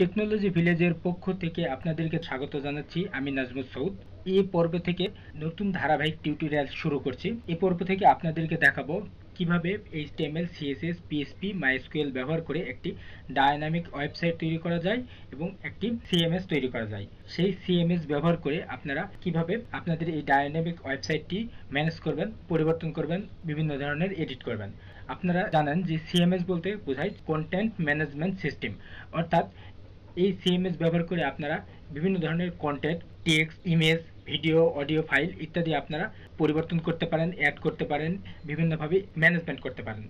Technology ভিলেজের পক্ষ থেকে আপনাদেরকে স্বাগত জানাচ্ছি আমি নাজমুল সৌদ এ পর্ব থেকে নতুন ধারাবাহিক টিউটোরিয়াল শুরু করছি এ পর্ব থেকে আপনাদেরকে দেখাবো কিভাবে এইচটিএমএল সিএসএস পিএসপি মাইএসকিউএল ব্যবহার করে একটি ডায়নামিক ওয়েবসাইট তৈরি করা যায় এবং একটি সিএমএস তৈরি করা যায় সেই সিএমএস ব্যবহার করে আপনারা কিভাবে আপনাদের এই ডায়নামিক ওয়েবসাইটটি ম্যানেজ করবেন পরিবর্তন করবেন বিভিন্ন ধরনের এডিট করবেন আপনারা জানেন যে সিএমএস বলতে বোঝায় কন্টেন্ট ম্যানেজমেন্ট সিস্টেম অর্থাৎ এই সিএমএস ব্যবহার করে আপনারা বিভিন্ন ধরনের content text image video audio file ইত্যাদি আপনারা পরিবর্তন করতে পারেন অ্যাড করতে পারেন বিভিন্নভাবে ম্যানেজমেন্ট করতে পারেন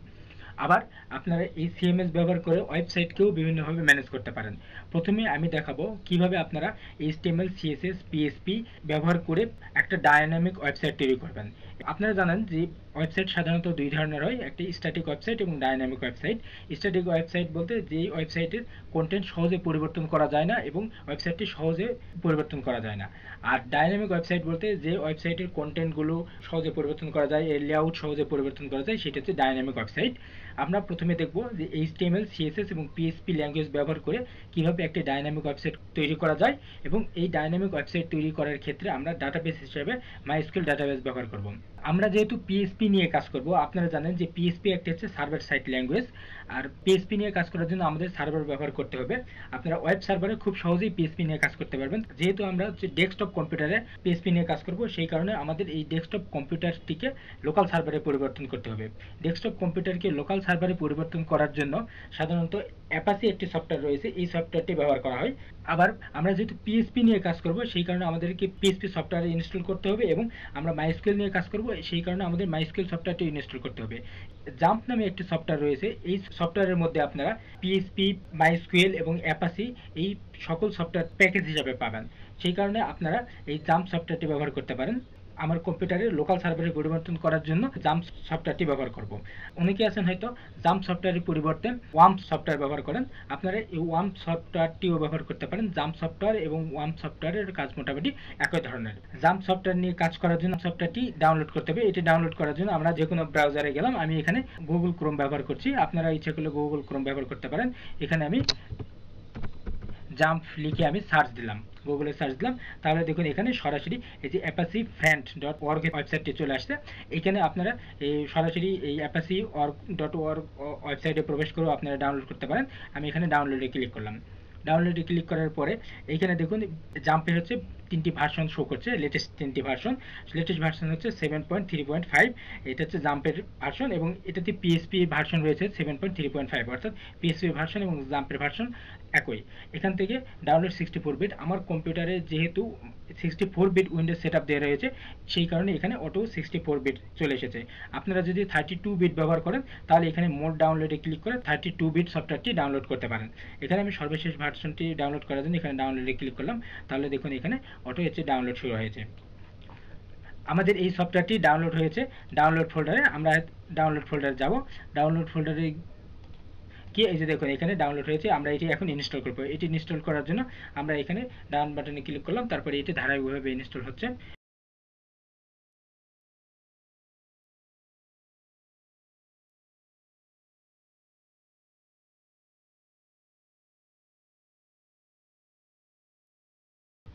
আবার আপনারা এই সিএমএস ব্যবহার করে ওয়েবসাইটকেও বিভিন্নভাবে ম্যানেজ করতে পারেন প্রথমে আমি দেখাবো কিভাবে আপনারা এইচটিএমএল সিএসএস পিএসপি ব্যবহার করে একটা ডায়নামিক ওয়েবসাইট তৈরি করবেন আপনারা জানেন যে ওয়েবসাইট সাধারণত দুই ধরনের হয় একটি স্ট্যাটিক ওয়েবসাইট এবং ডায়নামিক ওয়েবসাইট স্ট্যাটিক ওয়েবসাইট বলতে যেই ওয়েবসাইটের কন্টেন্ট সহজে পরিবর্তন করা যায় না এবং ওয়েবসাইটটি সহজে পরিবর্তন করা যায় না আর ডায়নামিক ওয়েবসাইট বলতে যে ওয়েবসাইটের কন্টেন্টগুলো সহজে পরিবর্তন করা যায় এর লেআউট সহজে পরিবর্তন করা যায় সেটা হচ্ছে ডায়নামিক ওয়েবসাইট আমরা প্রথমে দেখব যে HTML, সিএসএস এবং পিএসপি ল্যাঙ্গুয়েজ ব্যবহার করে কিভাবে একটি ডাইনামিক ওয়েবসাইট তৈরি করা যায় এবং এই ডাইনামিক ওয়েবসাইট তৈরি করার ক্ষেত্রে আমরা ডাটাবেস হিসেবে মাইস্কেল ডাটাবেস ব্যবহার করব আমরা যেহেতু পিএসপি নিয়ে কাজ করব আপনারা জানেন যে পিএসপি একটি হচ্ছে সার্ভার সাইট ল্যাঙ্গুয়েজ আর পিএসপি নিয়ে কাজ করার জন্য আমাদের সার্ভার ব্যবহার করতে হবে আপনারা ওয়েব সার্ভারে খুব সহজেই পিএসপি নিয়ে কাজ করতে পারবেন যেহেতু আমরা হচ্ছে ডেস্কটপ কম্পিউটারে পিএসপি নিয়ে কাজ করব সেই কারণে আমাদের এই ডেস্কটপ কম্পিউটারটিকে লোকাল সার্ভারে পরিবর্তন করতে হবে ডেস্কটপ কম্পিউটারকে লোকাল সার্ভারে পরিবর্তন করার জন্য সাধারণত অ্যাপাসি একটি সফটওয়্যার রয়েছে এই সফটওয়্যারটি ব্যবহার করা হয় আবার আমরা যেহেতু পিএসপি নিয়ে কাজ করব সেই কারণে আমাদেরকে পিএসপি সফটওয়্যার ইনস্টল করতে হবে এবং আমরা মাইস্কেল নিয়ে কাজ করব সেই কারণে আমাদের মাইস্কেল সফটওয়্যারটি ইনস্টল করতে হবে জাম্প নামে একটি সফটওয়্যার রয়েছে এই সফটওয়্যারের মধ্যে আপনারা পিএসপি মাইস্কুয়েল এবং অ্যাপাসি এই সকল সফটওয়্যার প্যাকেজ হিসাবে পাবেন সেই কারণে আপনারা এই জাম্প সফটওয়্যারটি ব্যবহার করতে পারেন আমার কম্পিউটারের লোকাল সার্ভারে পরিবর্তন করার জন্য জাম্প সফটওয়্যারটি ব্যবহার করব। অনেকে আছেন হয়তো জাম্প সফটওয়্যারের পরিবর্তে ওয়াম সফটওয়্যার ব্যবহার করেন আপনারা এই ওয়াম সফটওয়্যারটিও ব্যবহার করতে পারেন জাম্প সফটওয়্যার এবং ওয়াম সফটওয়্যারের কাজ মোটামুটি একই ধরনের জাম্প সফটওয়্যার নিয়ে কাজ করার জন্য সফটওয়্যারটি ডাউনলোড করতে হবে এটি ডাউনলোড করার জন্য আমরা যে কোনো ব্রাউজারে গেলাম আমি এখানে গুগল ক্রোম ব্যবহার করছি আপনারা ইচ্ছে করলে গুগল ক্রোম ব্যবহার করতে পারেন এখানে আমি জাম্প লিখে আমি সার্চ দিলাম গুগলে সার্চ দিলাম তাহলে দেখুন এখানে সরাসরি এই যে অ্যাপাসি ফ্যান্ট ডট অর্গ ওয়েবসাইটটি চলে আসছে এখানে আপনারা এই সরাসরি এই অ্যাপাসি অর্গ ডট অর্গ ওয়েবসাইটে প্রবেশ করেও আপনারা ডাউনলোড করতে পারেন আমি এখানে ডাউনলোডে ক্লিক করলাম ডাউনলোডে ক্লিক করার পরে এইখানে দেখুন জাম্পের হচ্ছে তিনটি ভার্সন শো করছে লেটেস্ট তিনটি ভার্সন লেটেস্ট ভার্সন হচ্ছে seven point three point five এটা হচ্ছে জাম্পের ভার্সন এবং এটাতে পিএসপি ভার্সন রয়েছে seven point three point five অর্থাৎ পিএসপি ভার্সন এবং জাম্পের ভার্সন একই এখান থেকে ডাউনলোড সিক্সটি ফোর বিট আমার কম্পিউটারে যেহেতু sixty four bit window set up দেওয়া রয়েছে সেই কারণে এখানে অটো সিক্সটি ফোর বিট চলে এসেছে আপনারা যদি থার্টি টু বিট ব্যবহার করেন তাহলে এখানে মোট ডাউনলোডে ক্লিক করে থার্টি টু বিট সফটওয়্যারটি ডাউনলোড করতে পারেন এখানে আমি সর্বশেষ ভার্সনটি ডাউনলোড করার জন্য এখানে ডাউনলোডে ক্লিক করলাম তাহলে দেখুন এখানে অটো এসে ডাউনলোড শুরু হয়েছে আমাদের এই সফটওয়্যারটি ডাউনলোড হয়েছে ডাউনলোড ফোল্ডারে আমরা ডাউনলোড ফোল্ডারে যাব ডাউনলোড ফোল্ডারে গিয়ে এই যে দেখুন এখানে ডাউনলোড হয়েছে আমরা এটি এখন ইনস্টল করবো এটি ইনস্টল করার জন্য আমরা এখানে ডাউন বাটনে ক্লিক করলাম তারপরে এটি ধারাবাহিকভাবে ইনস্টল হচ্ছে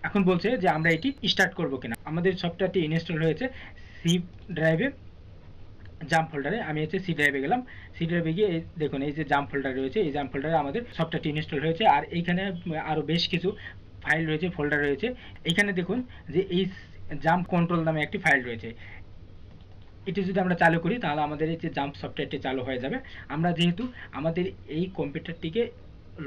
এখন বলছে যে আমরা এটি স্টার্ট করবো কিনা আমাদের সফটওয়্যারটি ইনস্টল হয়েছে সি ড্রাইভে জাম ফোল্ডারে আমি হচ্ছে সি ড্রাইভে গেলাম সি ড্রাইভে গিয়ে দেখুন এই যে জাম ফোল্ডার রয়েছে এই জাম ফোল্ডারে আমাদের সফটওয়্যারটি ইনস্টল হয়েছে আর এইখানে আরও বেশ কিছু ফাইল রয়েছে ফোল্ডার রয়েছে এখানে দেখুন যে এই জাম্প কন্ট্রোল নামে একটি ফাইল রয়েছে এটি যদি আমরা চালু করি তাহলে আমাদের এই যে জাম্প সফটওয়্যারটি চালু হয়ে যাবে আমরা যেহেতু আমাদের এই কম্পিউটারটিকে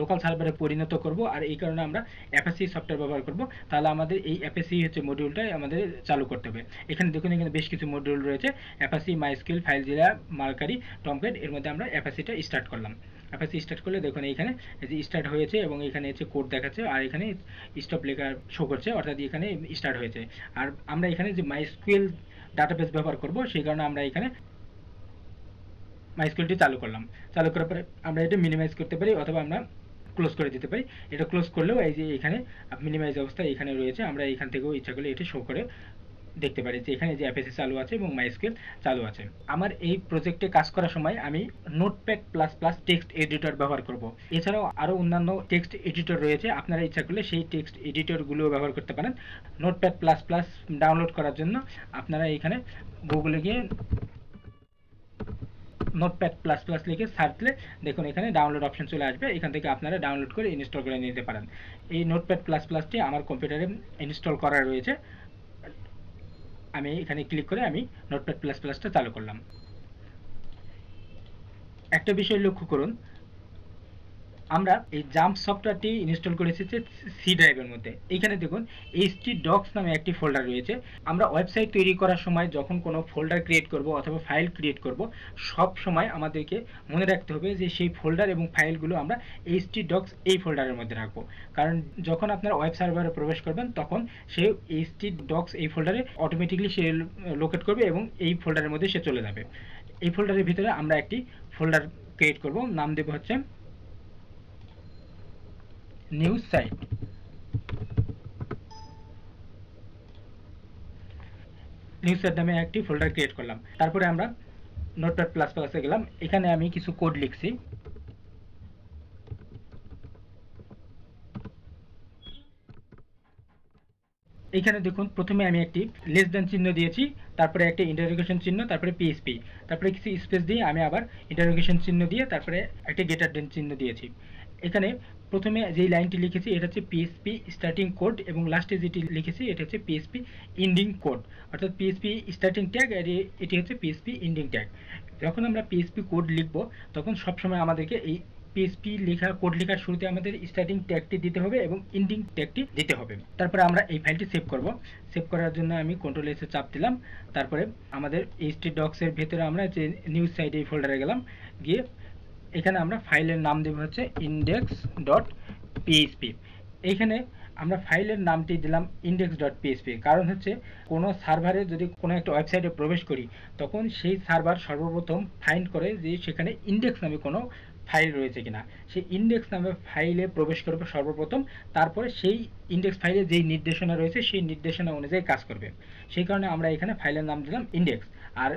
লোকাল সার্ভারে পরিণত করব আর এই কারণে আমরা অ্যাপাসি সফটওয়্যার ব্যবহার করব তাহলে আমাদের এই অ্যাপাসি হচ্ছে মডিউলটাই আমাদের চালু করতে হবে এখানে দেখুন এখানে বেশ কিছু মডিউল রয়েছে অ্যাপাসি মাইস্কিল ফাইলজিলা মার্কারি টমকেট এর মধ্যে আমরা অ্যাপাসিটা স্টার্ট করলাম অ্যাপাসি স্টার্ট করলে দেখুন এইখানে যে স্টার্ট হয়েছে এবং এখানে হচ্ছে কোড দেখাচ্ছে আর এখানে স্টপ লেখা শো করছে অর্থাৎ এখানে স্টার্ট হয়েছে আর আমরা এখানে যে মাইস্কুয়েল ডাটাবেস ব্যবহার করব সেই কারণে আমরা এখানে মাইস্কুলটি চালু করলাম চালু করার পরে আমরা এটা মিনিমাইজ করতে পারি অথবা আমরা ক্লোজ করে দিতে পারি এটা ক্লোজ করলেও এই যে এখানে মিনিমাইজ অবস্থা এখানে রয়েছে আমরা এখান থেকেও ইচ্ছা করলে এটি শো করে দেখতে পারি যে এখানে যে অ্যাপেসি চালু আছে এবং মাইস্কেল চালু আছে আমার এই প্রজেক্টে কাজ করার সময় আমি pack plus plus text editor ব্যবহার করব এছাড়াও আরও অন্যান্য টেক্সট এডিটর রয়েছে আপনারা ইচ্ছা করলে সেই টেক্সট এডিটরগুলো ব্যবহার করতে পারেন প্যাক প্লাস প্লাস ডাউনলোড করার জন্য আপনারা এখানে গুগলে গিয়ে নোটপ্যাড প্লাস প্লাস লিখে সার্চলে দেখুন এখানে ডাউনলোড অপশন চলে আসবে এখান থেকে আপনারা ডাউনলোড করে ইনস্টল করে নিতে পারেন এই নোটপ্যাড প্লাস প্লাসটি আমার কম্পিউটারে ইনস্টল করা রয়েছে আমি এখানে ক্লিক করে আমি নোটপ্যাড প্লাস প্লাসটা চালু করলাম একটা বিষয় লক্ষ্য করুন আমরা এই জাম্প সফটওয়্যারটি ইনস্টল করে এসেছি সি ড্রাইভের মধ্যে এইখানে দেখুন এইচটি ডক্স নামে একটি ফোল্ডার রয়েছে আমরা ওয়েবসাইট তৈরি করার সময় যখন কোনো ফোল্ডার ক্রিয়েট করব অথবা ফাইল ক্রিয়েট করব সব সময় আমাদেরকে মনে রাখতে হবে যে সেই ফোল্ডার এবং ফাইলগুলো আমরা এইচটি ডক্স এই ফোল্ডারের মধ্যে রাখবো কারণ যখন আপনার ওয়েব সার্ভারে প্রবেশ করবেন তখন সে এইচটি ডক্স এই ফোল্ডারে অটোমেটিকলি সে লোকেট করবে এবং এই ফোল্ডারের মধ্যে সে চলে যাবে এই ফোল্ডারের ভিতরে আমরা একটি ফোল্ডার ক্রিয়েট করব নাম দেবো হচ্ছে নিউজ সাইট নিউজ সাইট নামে একটি ফোল্ডার ক্রিয়েট করলাম তারপরে আমরা নোটপ্যাড প্লাস প্লাসে গেলাম এখানে আমি কিছু কোড লিখছি এখানে দেখুন প্রথমে আমি একটি লেস দেন চিহ্ন দিয়েছি তারপরে একটা ইন্টারোগেশন চিহ্ন তারপরে পিএসপি তারপরে কিছু স্পেস দিয়ে আমি আবার ইন্টারোগেশন চিহ্ন দিয়ে তারপরে একটি গেটার দেন চিহ্ন দিয়েছি এখানে প্রথমে যেই লাইনটি লিখেছি এটা হচ্ছে পিএসপি স্টার্টিং কোড এবং লাস্টে যেটি লিখেছি এটা হচ্ছে পিএসপি ইন্ডিং কোড অর্থাৎ পিএসপি স্টার্টিং ট্যাগ আর এটি হচ্ছে পিএসপি ইন্ডিং ট্যাগ যখন আমরা পিএসপি কোড লিখব তখন সবসময় আমাদেরকে এই পিএসপি লেখা কোড লেখার শুরুতে আমাদের স্টার্টিং ট্যাগটি দিতে হবে এবং ইন্ডিং ট্যাগটি দিতে হবে তারপরে আমরা এই ফাইলটি সেভ করব সেভ করার জন্য আমি কন্ট্রোল এসে চাপ দিলাম তারপরে আমাদের এইচটি ডক্সের ভেতরে আমরা যে নিউজ সাইট এই ফোল্ডারে গেলাম গিয়ে এখানে আমরা ফাইলের নাম দেব হচ্ছে ইন্ডেক্স ডট পিএইচপি এইখানে আমরা ফাইলের নামটি দিলাম ইন্ডেক্স ডট পিএসপি কারণ হচ্ছে কোনো সার্ভারে যদি কোনো একটা ওয়েবসাইটে প্রবেশ করি তখন সেই সার্ভার সর্বপ্রথম ফাইন্ড করে যে সেখানে ইন্ডেক্স নামে কোনো ফাইল রয়েছে কিনা সেই ইন্ডেক্স নামে ফাইলে প্রবেশ করবে সর্বপ্রথম তারপরে সেই ইন্ডেক্স ফাইলে যেই নির্দেশনা রয়েছে সেই নির্দেশনা অনুযায়ী কাজ করবে সেই কারণে আমরা এখানে ফাইলের নাম দিলাম ইন্ডেক্স আর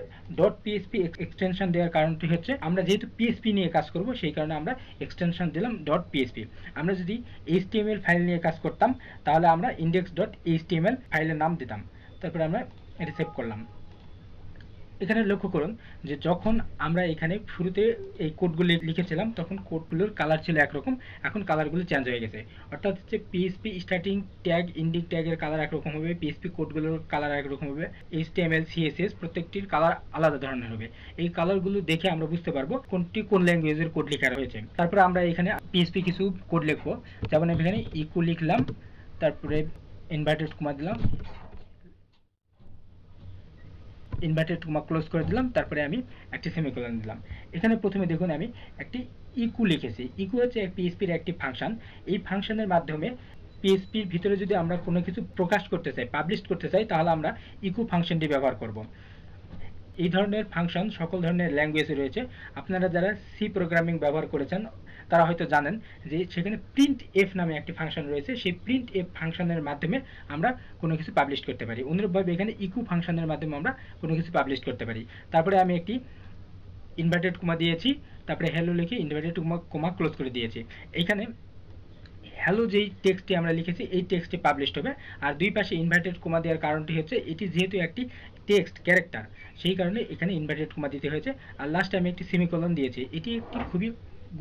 .php এক্সটেনশন এর কারণ ঠিক হচ্ছে আমরা যেহেতু php নিয়ে কাজ করব সেই কারণে আমরা এক্সটেনশন দিলাম .php আমরা যদি html ফাইল নিয়ে কাজ করতাম তাহলে আমরা index.html ফাইলের নাম দিতাম তারপর আমরা এটা সেভ করলাম এখানে লক্ষ্য করুন যে যখন আমরা এখানে শুরুতে এই কোডগুলি লিখেছিলাম তখন কোডগুলোর কালার ছিল একরকম এখন কালারগুলো চেঞ্জ হয়ে গেছে অর্থাৎ হচ্ছে পিএসপি স্টার্টিং ট্যাগ ইন্ডিক ট্যাগের কালার একরকম হবে পিএসপি কোডগুলোর কালার একরকম হবে এইচটিএমএল সিএসএস প্রত্যেকটির কালার আলাদা ধরনের হবে এই কালারগুলো দেখে আমরা বুঝতে পারবো কোনটি কোন ল্যাঙ্গুয়েজের কোড লেখা রয়েছে তারপরে আমরা এখানে পিএসপি কিছু কোড লিখবো যেমন আমি এখানে ইকো লিখলাম তারপরে ইনভার্টেড কমা দিলাম ইনভার্টেড কমা ক্লোজ করে দিলাম তারপরে আমি একটি সেমিকোলন দিলাম এখানে প্রথমে দেখুন আমি একটি ইকু লিখেছি ইকু হচ্ছে পিএসপির একটি ফাংশন এই ফাংশনের মাধ্যমে পিএসপির ভিতরে যদি আমরা কোনো কিছু প্রকাশ করতে চাই পাবলিশ করতে চাই তাহলে আমরা ইকু ফাংশনটি ব্যবহার করব এই ধরনের ফাংশন সকল ধরনের ল্যাঙ্গুয়েজে রয়েছে আপনারা যারা সি প্রোগ্রামিং ব্যবহার করেছেন তারা হয়তো জানেন যে সেখানে প্রিন্ট এফ নামে একটি ফাংশন রয়েছে সেই প্রিন্ট এফ ফাংশনের মাধ্যমে আমরা কোনো কিছু পাবলিশ করতে পারি অনুরূপভাবে এখানে ইকু ফাংশনের মাধ্যমে আমরা কোনো কিছু পাবলিশ করতে পারি তারপরে আমি একটি ইনভার্টেড কুমা দিয়েছি তারপরে হ্যালো লিখে ইনভার্টেড কুমা কুমা ক্লোজ করে দিয়েছি এখানে হ্যালো যেই টেক্সটটি আমরা লিখেছি এই টেক্সটটি পাবলিশড হবে আর দুই পাশে ইনভার্টেড কুমা দেওয়ার কারণটি হচ্ছে এটি যেহেতু একটি টেক্সট ক্যারেক্টার সেই কারণে এখানে ইনভার্টেড কুমা দিতে হয়েছে আর লাস্টে আমি একটি সেমিকলন দিয়েছি এটি একটি খুবই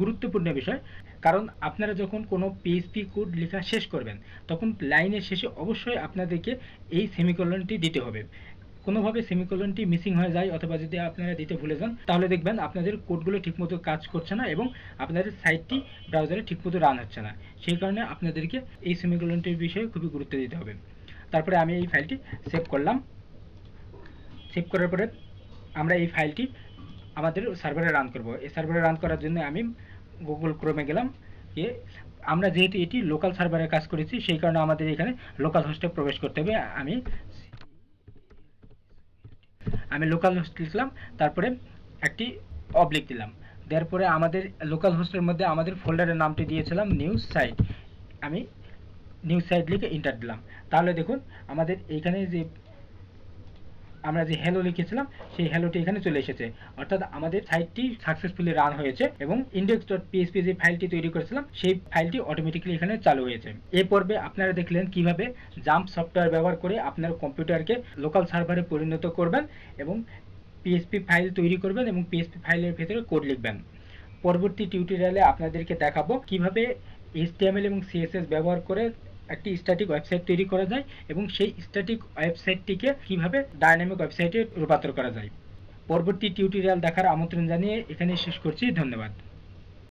গুরুত্বপূর্ণ বিষয় কারণ আপনারা যখন কোনো পিএইচপি কোড লেখা শেষ করবেন তখন লাইনের শেষে অবশ্যই আপনাদেরকে এই সেমিকলনটি দিতে হবে কোনোভাবে সেমিকলনটি মিসিং হয়ে যায় অথবা যদি আপনারা দিতে ভুলে যান তাহলে দেখবেন আপনাদের কোডগুলো ঠিকমতো কাজ করছে না এবং আপনাদের সাইটটি ব্রাউজারে ঠিকমতো রান হচ্ছে না সেই কারণে আপনাদেরকে এই সেমিকলনটির বিষয়ে খুবই গুরুত্ব দিতে হবে তারপরে আমি এই ফাইলটি সেভ করলাম সেভ করার পরে আমরা এই ফাইলটি আমাদের সার্ভারে রান করব এই সার্ভারে রান করার জন্য আমি গুগল ক্রোমে গেলাম গিয়ে আমরা যেহেতু এটি লোকাল সার্ভারে কাজ করেছি সেই কারণে আমাদের এখানে লোকাল হোস্টে প্রবেশ করতে হবে আমি আমি লোকাল হোস্ট লিখলাম তারপরে একটি অবলিক দিলাম দেওয়ার পরে আমাদের লোকাল হোস্টের মধ্যে আমাদের ফোল্ডারের নামটি দিয়েছিলাম নিউজ সাইট আমি নিউজ সাইট লিখে ইন্টার দিলাম তাহলে দেখুন আমাদের এইখানে যে আমরা যে হ্যালো লিখেছিলাম সেই হ্যালোটি এখানে চলে এসেছে অর্থাৎ আমাদের সাইটটি সাকসেসফুলি রান হয়েছে এবং ইন্ডেক্স ডট পিএসপি যে ফাইলটি তৈরি করেছিলাম সেই ফাইলটি অটোমেটিকলি এখানে চালু হয়েছে এ পর্বে আপনারা দেখলেন কিভাবে জাম্প সফটওয়্যার ব্যবহার করে আপনার কম্পিউটারকে লোকাল সার্ভারে পরিণত করবেন এবং পিএসপি ফাইল তৈরি করবেন এবং পিএসপি ফাইলের ভেতরে কোড লিখবেন পরবর্তী টিউটোরিয়ালে আপনাদেরকে দেখাবো কিভাবে এইচটিএমএল এবং সিএসএস ব্যবহার করে একটি স্ট্যাটিক ওয়েবসাইট তৈরি করা যায় এবং সেই স্ট্যাটিক ওয়েবসাইটটিকে কিভাবে ডায়নামিক ওয়েবসাইটে রূপান্তর করা যায় পরবর্তী টিউটোরিয়াল দেখার আমন্ত্রণ জানিয়ে এখানে শেষ করছি ধন্যবাদ